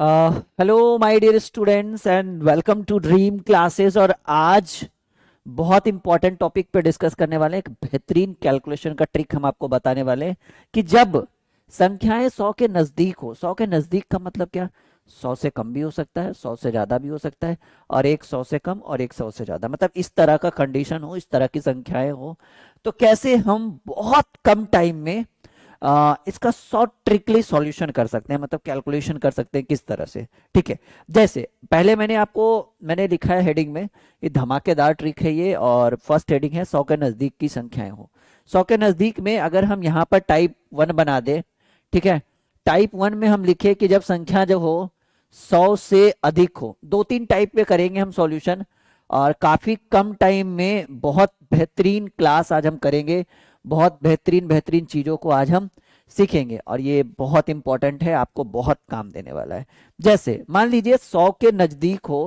hello my dear students and welcome to dream classes और आज बहुत इंपॉर्टेंट टॉपिक पे डिस्कस करने वाले एक बेहतरीन कैलकुलेशन का ट्रिक हम आपको बताने वाले हैं कि जब संख्याएं सौ के नजदीक हो सौ के नजदीक का मतलब क्या सौ से कम भी हो सकता है सौ से ज्यादा भी हो सकता है और एक सौ से कम और एक सौ से ज्यादा मतलब इस तरह का कंडीशन हो इस तरह की संख्याएं हो तो कैसे हम बहुत कम टाइम में आ, इसका शॉर्ट ट्रिकली सॉल्यूशन कर सकते हैं मतलब कैलकुलेशन कर सकते हैं किस तरह से ठीक है जैसे पहले मैंने आपको मैंने लिखा है हेडिंग में ये धमाकेदार ट्रिक है ये और फर्स्ट हेडिंग है सौ के नज़दीक की संख्याएं हो सौ के नज़दीक में अगर हम यहाँ पर टाइप वन बना दे ठीक है टाइप वन में हम लिखे कि जब संख्या जो हो सौ से अधिक हो दो तीन टाइप में करेंगे हम सॉल्यूशन और काफ़ी कम टाइम में बहुत बेहतरीन क्लास आज हम करेंगे बहुत बेहतरीन बेहतरीन चीज़ों को आज हम सीखेंगे और ये बहुत इंपॉर्टेंट है आपको बहुत काम देने वाला है जैसे मान लीजिए सौ के नज़दीक हो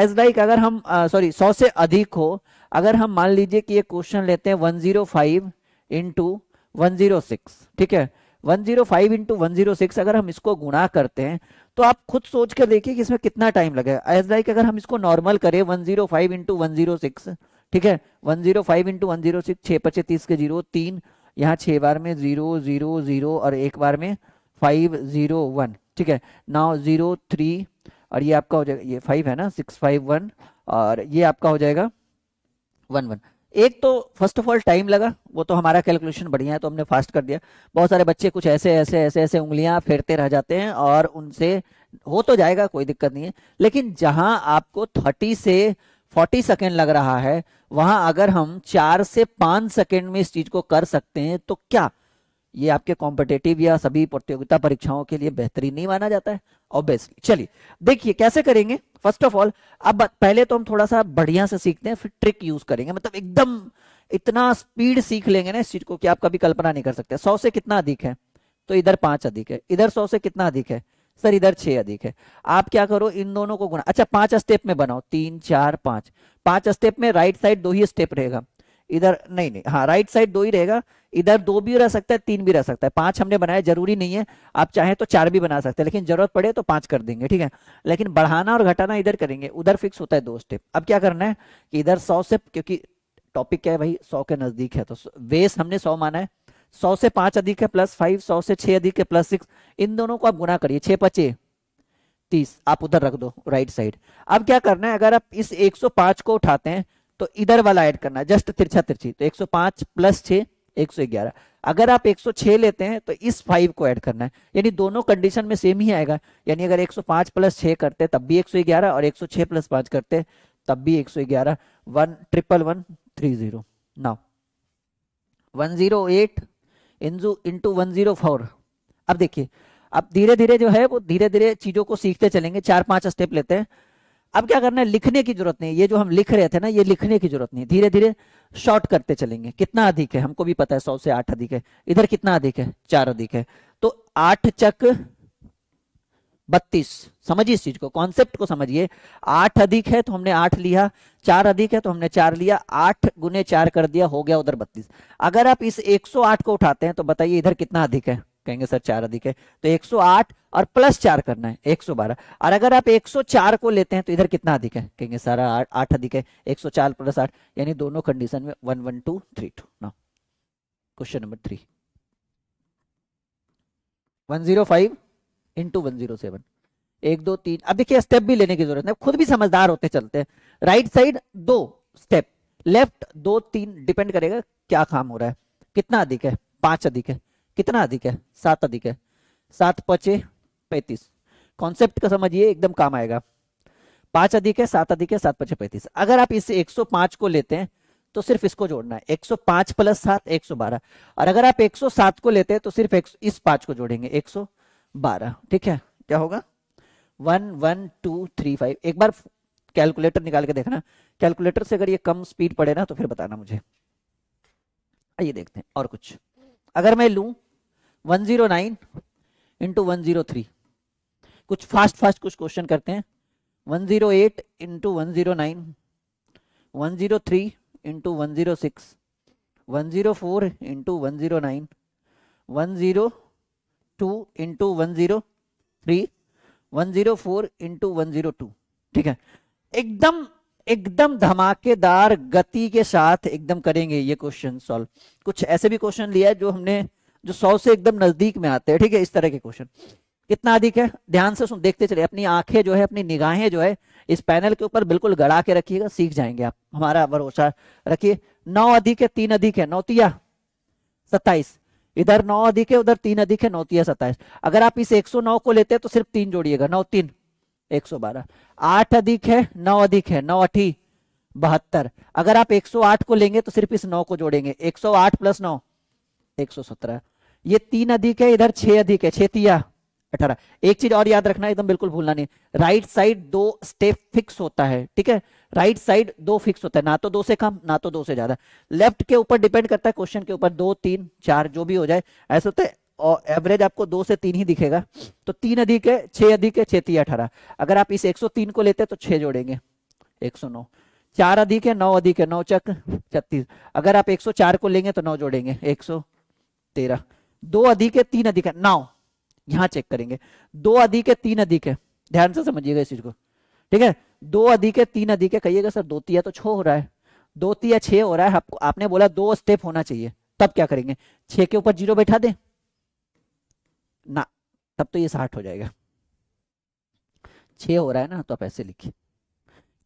एज लाइक like अगर हम सॉरी सौ से अधिक हो अगर हम मान लीजिए कि ये क्वेश्चन लेते हैं one zero five into one zero six ठीक है one zero five into one zero six अगर हम इसको गुणा करते हैं तो आप खुद सोच कर देखिए कि इसमें कितना टाइम लगेगा एज लाइक अगर हम इसको नॉर्मल करें one zero five into one zero six ठीक है one zero five into one zero six छह पचे तीस के जीरो तीन यहाँ छह बार में जीरो जीरो जीरो और एक बार में फाइव जीरो वन ठीक है नाउ जीरो थ्री और ये आपका हो जाएगा ये फाइव है ना सिक्स फाइव वन और ये आपका हो जाएगा वन वन एक तो फर्स्ट ऑफ ऑल टाइम लगा वो तो हमारा कैलकुलेशन बढ़िया है तो हमने फास्ट कर दिया बहुत सारे बच्चे कुछ ऐसे ऐसे ऐसे ऐसे उंगलियां फेरते रह जाते हैं और उनसे हो तो जाएगा कोई दिक्कत नहीं है लेकिन जहां आपको थर्टी से फोर्टी सेकेंड लग रहा है वहां अगर हम चार से पांच सेकेंड में इस चीज को कर सकते हैं तो क्या ये आपके कॉम्पिटेटिव या सभी प्रतियोगिता परीक्षाओं के लिए बेहतरीन नहीं माना जाता है ऑब्वियसली चलिए देखिए कैसे करेंगे फर्स्ट ऑफ ऑल अब पहले तो हम थोड़ा सा बढ़िया से सीखते हैं फिर ट्रिक यूज करेंगे मतलब एकदम इतना स्पीड सीख लेंगे ना इस चीज को कि आप कभी कल्पना नहीं कर सकते सौ से कितना अधिक है तो इधर पांच अधिक है इधर सौ से कितना अधिक है सर इधर छह अधिक है आप क्या करो इन दोनों को गुणा अच्छा पांच स्टेप में बनाओ तीन चार पांच पांच स्टेप में राइट साइड दो ही स्टेप रहेगा इधर नहीं नहीं हाँ राइट साइड दो ही रहेगा इधर दो भी रह सकता है तीन भी रह सकता है पांच हमने बनाया जरूरी नहीं है आप चाहे तो चार भी बना सकते हैं लेकिन जरूरत पड़े तो पांच कर देंगे ठीक है लेकिन बढ़ाना और घटाना इधर करेंगे उधर फिक्स होता है दो स्टेप अब क्या करना है कि इधर सौ से क्योंकि टॉपिक क्या है भाई सौ के नजदीक है तो वेस हमने सौ माना है सौ से पांच अधिक है प्लस फाइव सौ से छह अधिक है प्लस सिक्स इन दोनों को आप गुना करिए छह पचे तीस आप उधर रख दो राइट साइड अब क्या करना है अगर आप इस एक सौ पांच को उठाते हैं तो इधर वाला ऐड करना है जस्ट तिरछा तिरछी तो एक सौ पांच प्लस छह ग्यारह अगर आप एक सौ छह लेते हैं तो इस फाइव को ऐड करना है यानी दोनों कंडीशन में सेम ही आएगा यानी अगर एक सौ पांच प्लस छह करते तब भी एक सौ ग्यारह और एक सौ छह प्लस पांच करते तब भी एक सौ ग्यारह one triple one three zero now one zero eight into into one zero four अब देखिए अब धीरे धीरे जो है वो धीरे धीरे चीजों को सीखते चलेंगे चार पांच स्टेप लेते हैं अब क्या करना है लिखने की जरूरत नहीं ये जो हम लिख रहे थे ना ये लिखने की जरूरत नहीं धीरे धीरे शॉर्ट करते चलेंगे कितना अधिक है हमको भी पता है सौ से आठ अधिक है इधर कितना अधिक है चार अधिक है तो आठ चक बत्तीस समझिए इस चीज को कॉन्सेप्ट को समझिए आठ अधिक है तो हमने आठ लिया चार अधिक है तो हमने चार लिया आठ गुने चार कर दिया हो गया उधर बत्तीस अगर आप इस 108 को उठाते हैं तो बताइए इधर कितना अधिक है कहेंगे सर चार अधिक है तो 108 और प्लस चार करना है 112 और अगर आप 104 को लेते हैं तो इधर कितना अधिक है कहेंगे सारा आठ अधिक है चार प्लस आठ यानी दोनों कंडीशन में one one two three two ना question number three one zero five into one zero seven एक दो तीन अब देखिए स्टेप भी लेने की जरूरत है खुद भी समझदार होते चलते हैं राइट साइड दो स्टेप लेफ्ट दो तीन डिपेंड करेगा क्या काम हो रहा है कितना अधिक है पांच अधिक है कितना अधिक है सात अधिक है सात पचे पैंतीस कॉन्सेप्ट का समझिए एकदम काम आएगा पांच अधिक है सात अधिक है सात पचे पैंतीस अगर आप इसे एक सौ पांच को लेते हैं तो सिर्फ इसको जोड़ना है एक सौ पांच प्लस सात एक सौ बारह और अगर आप एक सौ सात को लेते हैं तो सिर्फ इस पांच को जोड़ेंगे एक सौ बारह ठीक है क्या होगा one one two three five एक बार कैलकुलेटर निकाल के देखना कैलकुलेटर से अगर ये कम स्पीड पड़े ना तो फिर बताना मुझे आइए देखते हैं और कुछ अगर मैं लू one zero nine into one zero three कुछ फास्ट फास्ट कुछ क्वेश्चन करते हैं one zero eight into one zero nine one zero three into one zero six one zero four into one zero nine one zero two into one zero three one zero four into one zero two ठीक है एकदम एकदम धमाकेदार गति के साथ एकदम करेंगे ये क्वेश्चन सॉल्व कुछ ऐसे भी क्वेश्चन लिया है जो हमने जो सौ से एकदम नजदीक में आते हैं ठीक है इस तरह के क्वेश्चन कितना अधिक है ध्यान से सुन देखते चले अपनी आंखें जो है अपनी निगाहें जो है इस पैनल के ऊपर बिल्कुल गड़ा के रखिएगा सीख जाएंगे आप हमारा भरोसा रखिए नौ अधिक है तीन अधिक है नौतिया सत्ताईस इधर नौ अधिक है उधर तीन अधिक है नौतिया सताइस सत्ताईस अगर आप इस 109 को लेते हैं तो सिर्फ तीन जोड़िएगा नौ तीन 112 आठ अधिक है नौ अधिक है नौ अठी बहत्तर अगर आप 108 को लेंगे तो सिर्फ इस नौ को जोड़ेंगे 108 प्लस नौ सत्रह ये तीन अधिक है इधर छह अधिक है छेतिया अठारह एक चीज और याद रखना एकदम बिल्कुल भूलना नहीं राइट साइड दो स्टेप फिक्स होता है ठीक है राइट right साइड दो फिक्स होता है ना तो दो से कम ना तो दो से ज्यादा लेफ्ट के ऊपर डिपेंड करता है क्वेश्चन के ऊपर दो तीन चार जो भी हो जाए ऐसे होता है और एवरेज आपको दो से तीन ही दिखेगा तो तीन अधिक है छह अधिक है छह अठारह अगर आप इस 103 को लेते हैं तो छह जोड़ेंगे 109 चार अधिक है नौ अधिक है नौ चक छत्तीस अगर आप 104 को लेंगे तो नौ जोड़ेंगे 113 दो अधिक है तीन अधिक है नौ यहाँ चेक करेंगे दो अधिक है तीन अधिक है ध्यान से समझिएगा इस चीज को ठीक है दो अधिक है तीन अधिक है कहिएगा सर दो तिया तो छो हो रहा है दो तिया छ हो रहा है आपको आपने बोला दो स्टेप होना चाहिए तब क्या करेंगे छ के ऊपर जीरो बैठा दे ना तब तो ये साठ हो जाएगा छ हो रहा है ना तो आप ऐसे लिखिए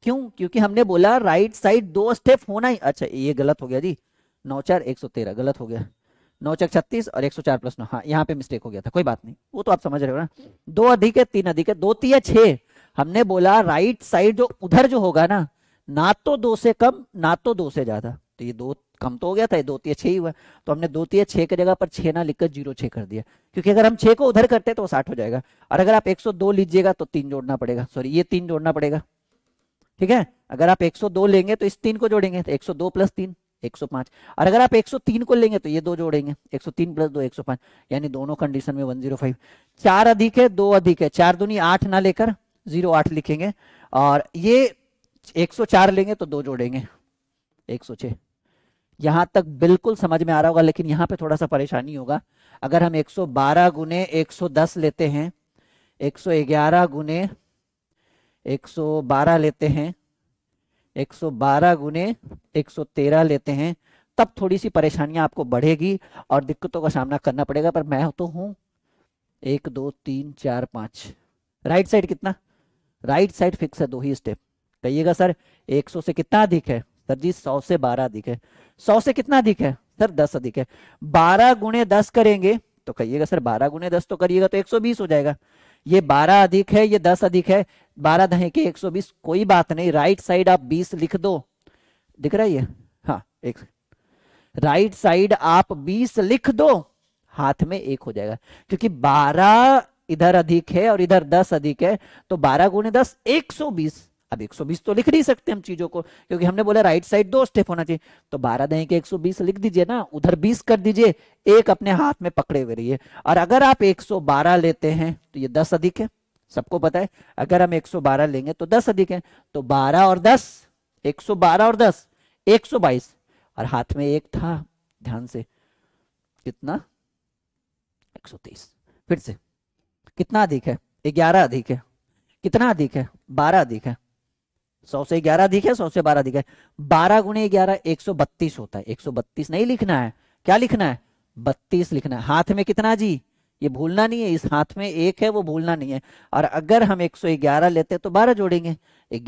क्यों क्योंकि हमने बोला राइट साइड दो स्टेप होना ही अच्छा ये गलत हो गया जी नौ चार एक सौ तेरह गलत हो गया नौ चार छत्तीस और एक सौ चार प्लस नौ हाँ यहाँ पे मिस्टेक हो गया था कोई बात नहीं वो तो आप समझ रहे हो ना दो अधिक है तीन अधिक है दो तीन छह हमने बोला राइट साइड जो उधर जो होगा ना ना तो दो से कम ना तो दो से ज्यादा तो ये दो कम तो हो गया था ये दो तीय छह ही हुआ तो हमने दो तीय छह की जगह पर छह ना लिखकर जीरो छह कर दिया क्योंकि अगर हम छह को उधर करते तो साठ हो जाएगा और अगर आप एक लीजिएगा तो तीन जोड़ना पड़ेगा सॉरी ये तीन जोड़ना पड़ेगा ठीक है अगर आप 102 लेंगे तो इस तीन को जोड़ेंगे तो 102 प्लस तीन पांच और अगर आप 103 को लेंगे तो ये दो जोड़ेंगे 103 प्लस दो पांच यानी दोनों कंडीशन में 105 चार अधिक है दो अधिक है चार दुनी आठ ना लेकर जीरो आठ लिखेंगे और ये एक सौ चार लेंगे तो दो जोड़ेंगे एक सौ छह यहां तक बिल्कुल समझ में आ रहा होगा लेकिन यहां पे थोड़ा सा परेशानी होगा अगर हम एक सौ बारह गुने एक सौ दस लेते हैं एक सौ ग्यारह गुने एक सौ बारह लेते हैं एक सौ बारह गुने एक सौ तेरह लेते हैं तब थोड़ी सी परेशानियां आपको बढ़ेगी और दिक्कतों का सामना करना पड़ेगा पर मैं तो हूं एक दो तीन चार पांच राइट साइड कितना राइट साइड फिक्स है दो ही स्टेप कहिएगा सर 100 से कितना अधिक है सर जी 100 से 12 अधिक है 100 से कितना अधिक है सर 10 अधिक है 12 गुणे दस करेंगे तो कहिएगा सर 12 गुणे दस तो करिएगा तो 120 हो जाएगा ये 12 अधिक है ये 10 अधिक है 12 दहे के 120 कोई बात नहीं राइट साइड आप 20 लिख दो दिख रहा है ये हाँ एक राइट साइड आप 20 लिख दो हाथ में एक हो जाएगा क्योंकि बारह इधर अधिक है और इधर दस अधिक है तो बारह गुने दस एक सौ बीस अब एक सौ बीस तो लिख नहीं सकते हम चीजों को क्योंकि हमने बोला राइट साइड दो स्टेप होना चाहिए तो बारह दें के एक सौ बीस लिख दीजिए ना उधर बीस कर दीजिए एक अपने हाथ में पकड़े हुए रहिए और अगर आप एक सौ बारह लेते हैं तो ये दस अधिक है सबको पता है अगर हम एक सौ बारह लेंगे तो दस अधिक है तो बारह और दस एक सौ बारह और दस एक सौ बाईस और हाथ में एक था ध्यान से कितना एक सौ 123 फिर से कितना अधिक है ग्यारह अधिक है कितना अधिक है बारह अधिक है सौ से ग्यारह अधिक है सौ से बारह अधिक है बारह गुणे ग्यारह एक सौ बत्तीस होता है एक सौ बत्तीस नहीं लिखना है क्या लिखना है बत्तीस लिखना है हाथ में कितना जी ये भूलना नहीं है इस हाथ में एक है वो भूलना नहीं है और अगर हम एक सौ ग्यारह लेते हैं तो बारह जोड़ेंगे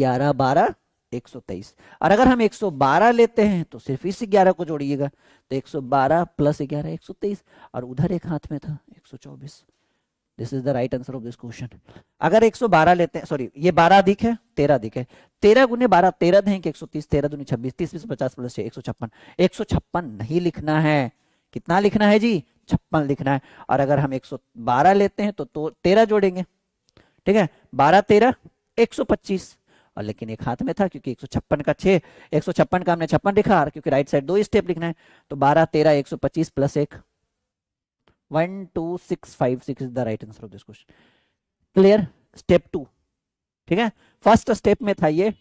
ग्यारह बारह एक सौ तेईस और अगर हम एक सौ बारह लेते हैं तो सिर्फ इस ग्यारह को जोड़िएगा तो एक सौ बारह प्लस ग्यारह एक सौ तेईस और उधर एक हाथ में था एक सौ चौबीस this is the right answer of this question अगर 112 लेते हैं सॉरी ये 12 अधिक है 13 अधिक है 13 गुने 12 13 दें कि 130 13 दूनी 26 30 में से 50 प्लस 6 156 156 नहीं लिखना है कितना लिखना है जी छप्पन लिखना है और अगर हम 112 लेते हैं तो, तो 13 जोड़ेंगे ठीक है 12 13 125 और लेकिन एक हाथ में था क्योंकि 156 का 6 156 का हमने छप्पन लिखा क्योंकि राइट साइड दो स्टेप लिखना है तो 12 13 125 प्लस एक one two six five six is the right answer of this question clear step two ठीक है फर्स्ट स्टेप में था ये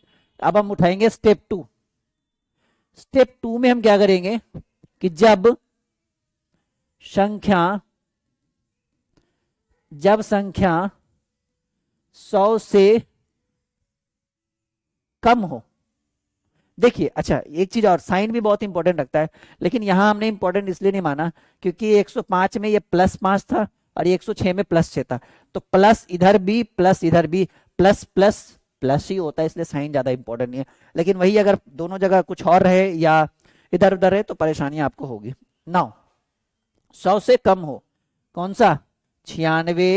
अब हम उठाएंगे स्टेप टू स्टेप टू में हम क्या करेंगे कि जब संख्या जब संख्या सौ से कम हो देखिए अच्छा एक चीज और साइन भी बहुत इंपॉर्टेंट रखता है लेकिन यहां हमने इंपॉर्टेंट इसलिए नहीं माना क्योंकि 105 में ये प्लस पांच था और 106 में प्लस छह था तो प्लस इधर भी प्लस इधर भी प्लस प्लस प्लस ही होता है इसलिए साइन ज्यादा इंपॉर्टेंट नहीं है लेकिन वही अगर दोनों जगह कुछ और रहे या इधर उधर रहे तो परेशानी आपको होगी नौ सौ से कम हो कौन सा छियानवे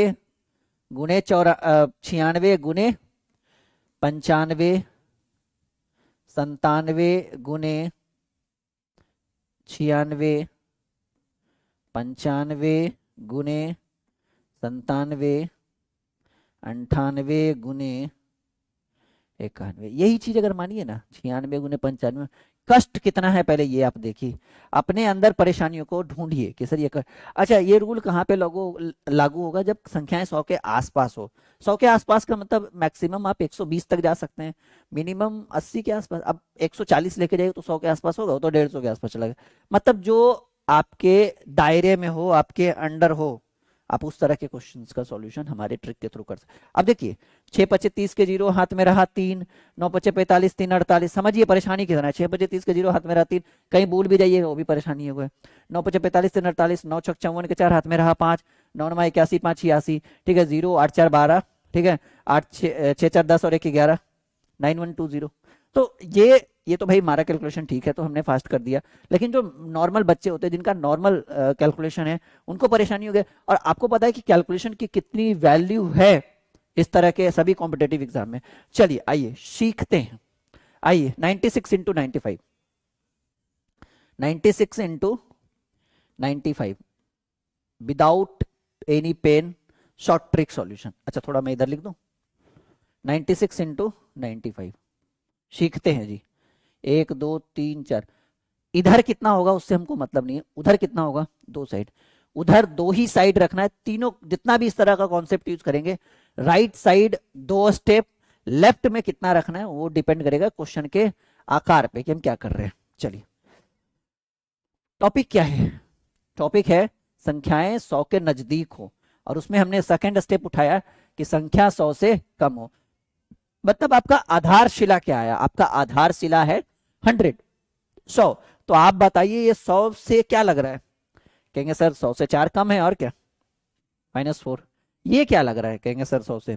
गुने चौरा छियानवे गुने पंचानवे संतानवे गुने छियानवे पंचानवे गुने संतानवे अंठानवे गुने इक्यानवे यही चीज़ अगर मानिए ना छियानवे गुने पंचानवे कष्ट कितना है पहले ये आप देखिए अपने अंदर परेशानियों को ढूंढिए कि सर ये कर अच्छा ये रूल कहाँ पे लागू लागू होगा जब संख्याएं सौ के आसपास हो सौ के आसपास का मतलब मैक्सिमम आप 120 तक जा सकते हैं मिनिमम 80 के आसपास अब 140 लेके जाइए तो सौ के आसपास होगा तो डेढ़ के आसपास चला मतलब जो आपके दायरे में हो आपके अंडर हो आप उस तरह के क्वेश्चन का सॉल्यूशन हमारे ट्रिक के थ्रू कर सकते अब देखिए छह पचे तीस के जीरो हाथ में रहा तीन नौ पचे पैंतालीस तीन अड़तालीस समझिए परेशानी कितना है छह पचे तीस के जीरो हाथ में रहा तीन कहीं भूल भी जाइए वो भी परेशानी हो गए नौ पचे पैंतालीस तीन अड़तालीस नौ छक चौवन के चार हाथ में रहा पांच नौ नौ इक्यासी पांच छियासी ठीक है जीरो आठ चार बारह ठीक है आठ छह चार दस और एक ग्यारह नाइन वन टू जीरो तो ये ये तो भाई हमारा कैलकुलेशन ठीक है तो हमने फास्ट कर दिया लेकिन जो नॉर्मल बच्चे होते हैं जिनका नॉर्मल कैलकुलेशन है उनको परेशानी हो गया और आपको पता है कि कैलकुलेशन की कितनी वैल्यू है इस तरह के सभी कॉम्पिटेटिव एग्जाम में चलिए आइए सीखते हैं आइए 96 six into ninety five ninety six into ninety five without any pen short trick solution अच्छा थोड़ा मैं इधर लिख दू ninety six into ninety five सीखते हैं जी एक दो तीन चार इधर कितना होगा उससे हमको मतलब नहीं है उधर कितना होगा दो साइड उधर दो ही साइड रखना है तीनों जितना भी इस तरह का कॉन्सेप्ट यूज करेंगे राइट साइड दो स्टेप लेफ्ट में कितना रखना है वो डिपेंड करेगा क्वेश्चन के आकार पे कि हम क्या कर रहे हैं चलिए टॉपिक क्या है टॉपिक है संख्याएं सौ के नजदीक हो और उसमें हमने सेकेंड स्टेप उठाया कि संख्या सौ से कम हो मतलब आपका आधारशिला क्या आया आपका आधारशिला है हंड्रेड सौ तो आप बताइए ये सौ से क्या लग रहा है कहेंगे सर सौ से चार कम है और क्या माइनस फोर ये क्या लग रहा है कहेंगे सर सौ से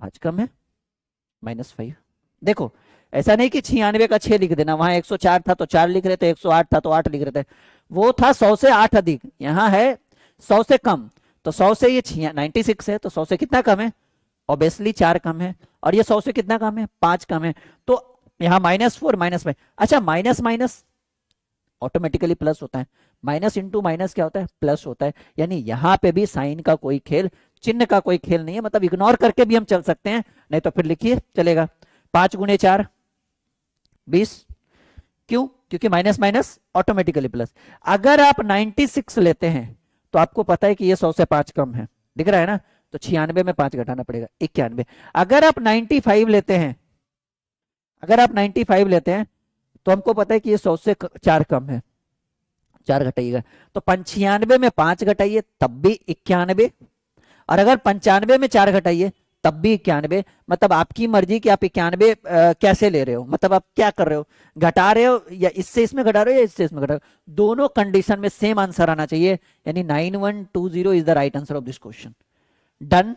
पांच कम है माइनस फाइव देखो ऐसा नहीं कि छियानवे का छह लिख देना वहां एक सौ चार था तो चार लिख रहे थे एक सौ आठ था तो आठ लिख रहे थे वो था सौ से आठ अधिक यहाँ है सौ से कम तो सौ से ये छिया नाइन्टी सिक्स है तो सौ से कितना कम है ऑब्वियसली चार कम है और ये सौ से कितना कम है पांच कम है तो यहां माइनस फोर माइनस में अच्छा माइनस माइनस ऑटोमेटिकली प्लस होता है माइनस इंटू माइनस क्या होता है प्लस होता है यानी यहां पे भी साइन का कोई खेल चिन्ह का कोई खेल नहीं है मतलब इग्नोर करके भी हम चल सकते हैं नहीं तो फिर लिखिए चलेगा पांच गुणे चार बीस क्यों क्योंकि माइनस माइनस ऑटोमेटिकली प्लस अगर आप नाइनटी सिक्स लेते हैं तो आपको पता है कि ये सौ से पांच कम है दिख रहा है ना तो छियानवे में पांच घटाना पड़ेगा इक्यानवे अगर आप नाइनटी लेते हैं अगर आप 95 लेते हैं तो हमको पता है कि ये सौ से चार कम है चार घटाइएगा तो पंचानवे में पांच घटाइए तब भी इक्यानवे और अगर पंचानवे में चार घटाइए तब भी इक्यानवे मतलब आपकी मर्जी कि आप इक्यानवे कैसे ले रहे हो मतलब आप क्या कर रहे हो घटा रहे हो या इससे इसमें घटा रहे हो या इससे इसमें घटा रहे हो दोनों कंडीशन में सेम आंसर आना चाहिए यानी nine one two zero is the right answer of this question done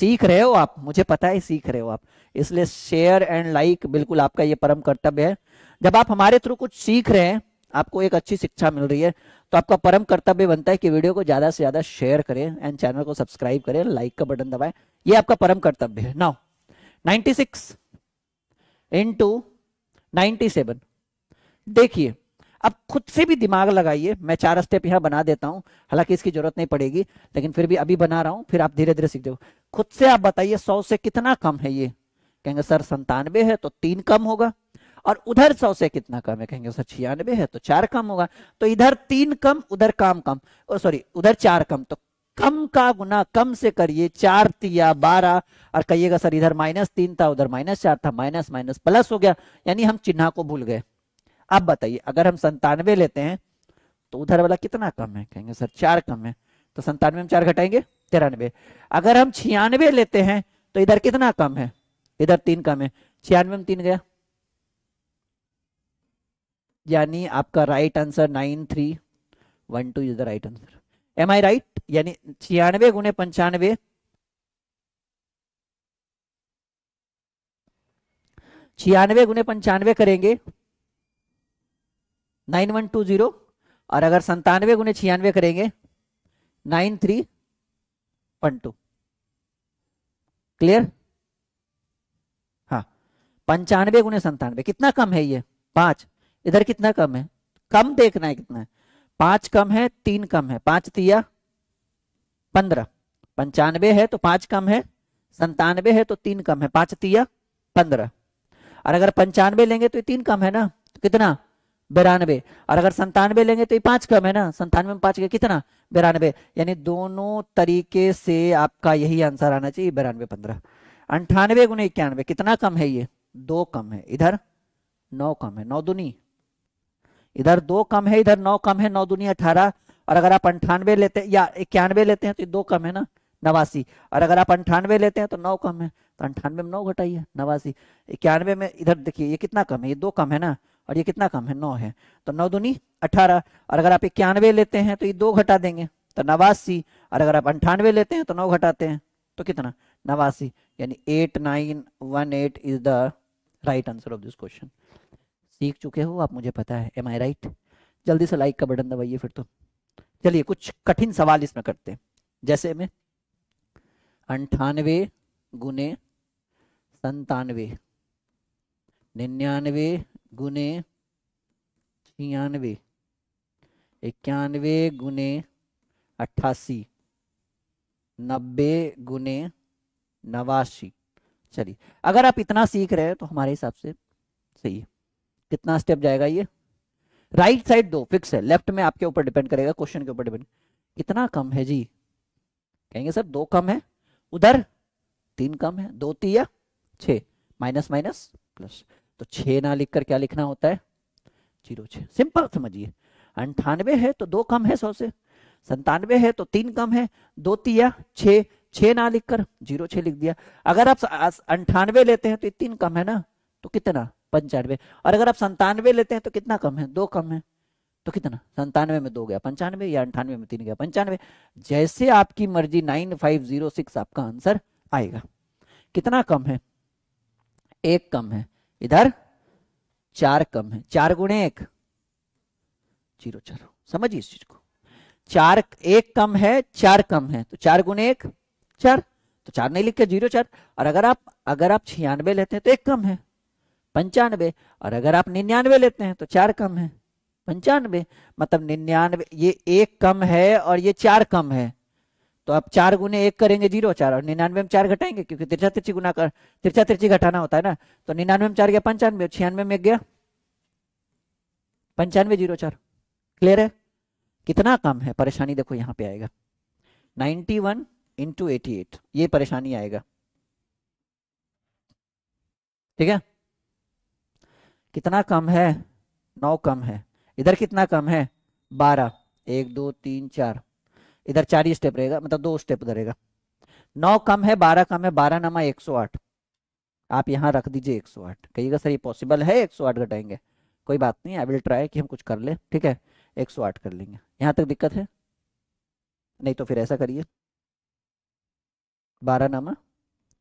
सीख रहे हो आप मुझे पता है सीख रहे हो आप इसलिए शेयर एंड लाइक बिल्कुल आपका ये परम कर्तव्य है जब आप हमारे थ्रू कुछ सीख रहे हैं आपको एक अच्छी शिक्षा मिल रही है तो आपका परम कर्तव्य बनता है कि वीडियो को ज्यादा से ज्यादा शेयर करें एंड चैनल को सब्सक्राइब करें लाइक का बटन दबाएं ये आपका परम कर्तव्य है नाउ 96 सिक्स इंटू नाइन्टी देखिए अब खुद से भी दिमाग लगाइए मैं चार स्टेप यहां बना देता हूं हालांकि इसकी जरूरत नहीं पड़ेगी लेकिन फिर भी अभी बना रहा हूं फिर आप धीरे धीरे सीख दो खुद से आप बताइए सौ से कितना कम है ये कहेंगे सर संतानवे है तो तीन कम होगा और उधर सौ से कितना कम है कहेंगे सर छियानवे है तो चार कम होगा तो इधर तीन कम उधर काम कम और सॉरी उधर चार कम तो कम का गुना कम से करिए चार तिया बारह और कहिएगा सर इधर माइनस तीन था उधर माइनस चार था माइनस माइनस प्लस हो गया यानी हम चिन्ह को भूल गए अब बताइए अगर हम संतानवे लेते हैं तो उधर वाला कितना कम है कहेंगे सर चार कम है तो संतानवे में चार घटाएंगे तिरानवे अगर हम छियानवे लेते हैं तो इधर कितना कम है इधर तीन कम है छियानवे में तीन गया यानी आपका right answer nine three one two is the right answer am I right यानी छियानवे गुने पंचानवे छियानवे गुने पंचानवे करेंगे नाइन वन टू जीरो और अगर संतानवे गुने छियानवे करेंगे nine three one two clear पंचानवे गुने संतानवे कितना कम है ये पांच इधर कितना कम है कम देखना है कितना है पांच कम है तीन कम है पांच तिया पंद्रह पंचानवे है तो पांच कम है संतानवे है तो तीन कम है पांच तिया पंद्रह और अगर पंचानवे लेंगे तो ये तीन कम है ना तो कितना बिरानवे और अगर संतानवे लेंगे तो ये पांच कम है ना संतानवे में पांच गया कितना बिरानवे यानी दोनों तरीके से आपका यही आंसर आना चाहिए बिरानवे पंद्रह अंठानवे गुने इक्यानवे कितना कम है ये दो कम है इधर नौ कम है नौ दुनी इधर दो कम है इधर नौ कम है नौ दुनी अठारह और अगर आप अंठानवे लेते हैं या इक्यानवे लेते हैं तो दो कम है ना नवासी और अगर आप अंठानवे लेते हैं तो नौ कम है तो अंठानवे में नौ घटाइए नवासी इक्यानवे में इधर देखिए ये कितना कम है ये दो कम है ना और ये कितना कम है नौ है तो नौ दुनी अठारह और अगर आप इक्यानवे लेते हैं तो ये दो घटा देंगे तो नवासी और अगर आप अंठानवे लेते हैं तो नौ घटाते हैं तो कितना नवासी यानी eight nine one eight is the right answer of this question सीख चुके हो आप मुझे पता है एम आई राइट जल्दी से लाइक का बटन दबाइए फिर तो चलिए कुछ कठिन सवाल इसमें करते हैं जैसे में अंठानवे गुने संतानवे निन्यानवे गुने छियानवे इक्यानवे गुने अट्ठासी नब्बे गुने नवासी चलिए अगर आप इतना सीख रहे हैं तो हमारे हिसाब से सही है कितना स्टेप जाएगा ये राइट right साइड दो फिक्स है लेफ्ट में आपके ऊपर डिपेंड करेगा क्वेश्चन के ऊपर डिपेंड कितना कम है जी कहेंगे सर दो कम है उधर तीन कम है दो या छ माइनस माइनस प्लस तो छ ना लिखकर क्या लिखना होता है जीरो छ सिंपल समझिए अंठानवे है तो दो कम है सौ से संतानवे है तो तीन कम है दो या छः छह ना लिखकर जीरो छह लिख दिया अगर आप अंठानवे लेते हैं तो तीन कम है ना तो कितना पंचानवे और अगर आप संतानवे लेते हैं तो कितना कम है दो कम है तो कितना संतानवे में दो गया पंचानवे या अंठानवे में तीन गया पंचानवे जैसे आपकी मर्जी नाइन फाइव जीरो सिक्स आपका आंसर आएगा कितना कम है एक कम है इधर चार कम है चार गुणे एक जीरो चार समझिए इस चीज को चार एक कम है चार कम है तो चार गुणे एक चार तो चार नहीं के जीरो चार और अगर आप अगर आप छियानवे लेते हैं तो एक कम है पंचानवे और अगर आप निन्यानवे लेते हैं तो चार कम है पंचानवे मतलब निन्यानवे ये एक कम है और ये चार कम है तो आप चार गुने एक करेंगे जीरो चार और निन्यानवे में चार घटाएंगे क्योंकि तिरछा तिरछी गुना कर तिरछा तिरछी घटाना होता है ना तो निन्यानवे में चार गया पंचानवे छियानवे में गया पंचानवे जीरो चार क्लियर है कितना कम है परेशानी देखो यहाँ पे आएगा ninety one into eighty eight ये परेशानी आएगा ठीक है कितना कम है नौ कम है इधर कितना कम है बारह एक दो तीन चार इधर चार ही स्टेप रहेगा मतलब दो स्टेप रहेगा नौ कम है बारह कम है बारह नमा एक सौ आठ आप यहाँ रख दीजिए एक सौ आठ कहिएगा सर ये पॉसिबल है एक सौ आठ घटाएंगे कोई बात नहीं आई विल ट्राई कि हम कुछ कर ले ठीक है एक सौ आठ कर लेंगे यहाँ तक दिक्कत है नहीं तो फिर ऐसा करिए बारह नामा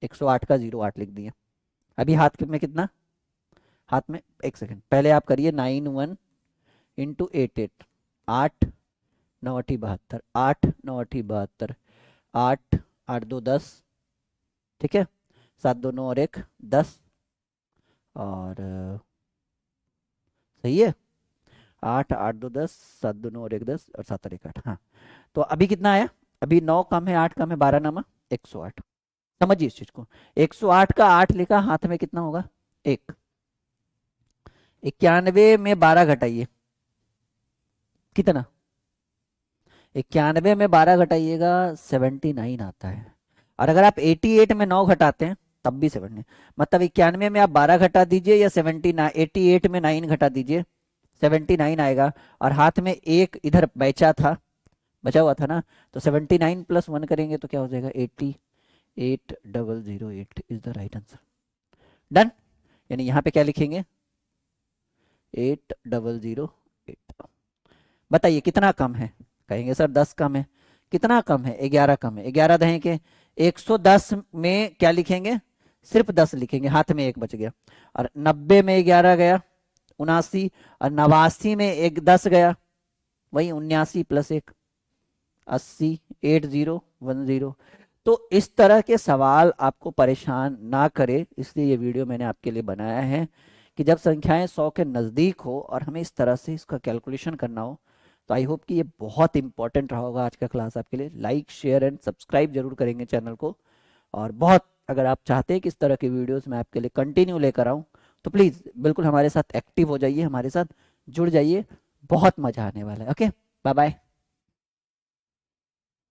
एक सौ आठ का जीरो आठ लिख दिया अभी हाथ में कितना हाथ में एक सेकेंड पहले आप करिए nine one into eight eight आठ नौ अठी बहत्तर आठ नौ अठी बहत्तर आठ आठ दो दस ठीक है सात दो नौ और एक दस और सही है आठ आठ दो दस सात दो नौ और एक दस और सात और एक आठ हाँ तो अभी कितना आया अभी नौ कम है आठ कम है बारह नामा 108 समझिए इस चीज को 108 का 8 लिखा हाथ में कितना होगा एक इक्यानवे में 12 घटाइए कितना इक्यानवे में 12 घटाइएगा 79 आता है और अगर आप 88 में 9 घटाते हैं तब भी सेवन मतलब इक्यानवे में आप 12 घटा दीजिए या सेवेंटी एटी एट में 9 घटा दीजिए 79 आएगा और हाथ में एक इधर बैचा था बचा हुआ था ना तो सेवेंटी नाइन प्लस वन करेंगे तो क्या हो जाएगा eighty eight double zero eight is the right answer done यानी यहां पे क्या लिखेंगे एट डबल जीरो एट बताइए कितना कम है कहेंगे सर दस कम है कितना कम है ग्यारह कम है ग्यारह दहें के एक सौ दस में क्या लिखेंगे सिर्फ दस लिखेंगे हाथ में एक बच गया और नब्बे में ग्यारह गया उनासी और नवासी में एक दस गया वही उन्यासी प्लस एक अस्सी एट जीरो वन जीरो तो इस तरह के सवाल आपको परेशान ना करे इसलिए ये वीडियो मैंने आपके लिए बनाया है कि जब संख्याएं सौ के नज़दीक हो और हमें इस तरह से इसका कैलकुलेशन करना हो तो आई होप कि ये बहुत इंपॉर्टेंट रहा होगा आज का क्लास आपके लिए लाइक शेयर एंड सब्सक्राइब जरूर करेंगे चैनल को और बहुत अगर आप चाहते हैं कि इस तरह की वीडियोस मैं आपके लिए कंटिन्यू लेकर आऊँ तो प्लीज़ बिल्कुल हमारे साथ एक्टिव हो जाइए हमारे साथ जुड़ जाइए बहुत मज़ा आने वाला है ओके बाय बाय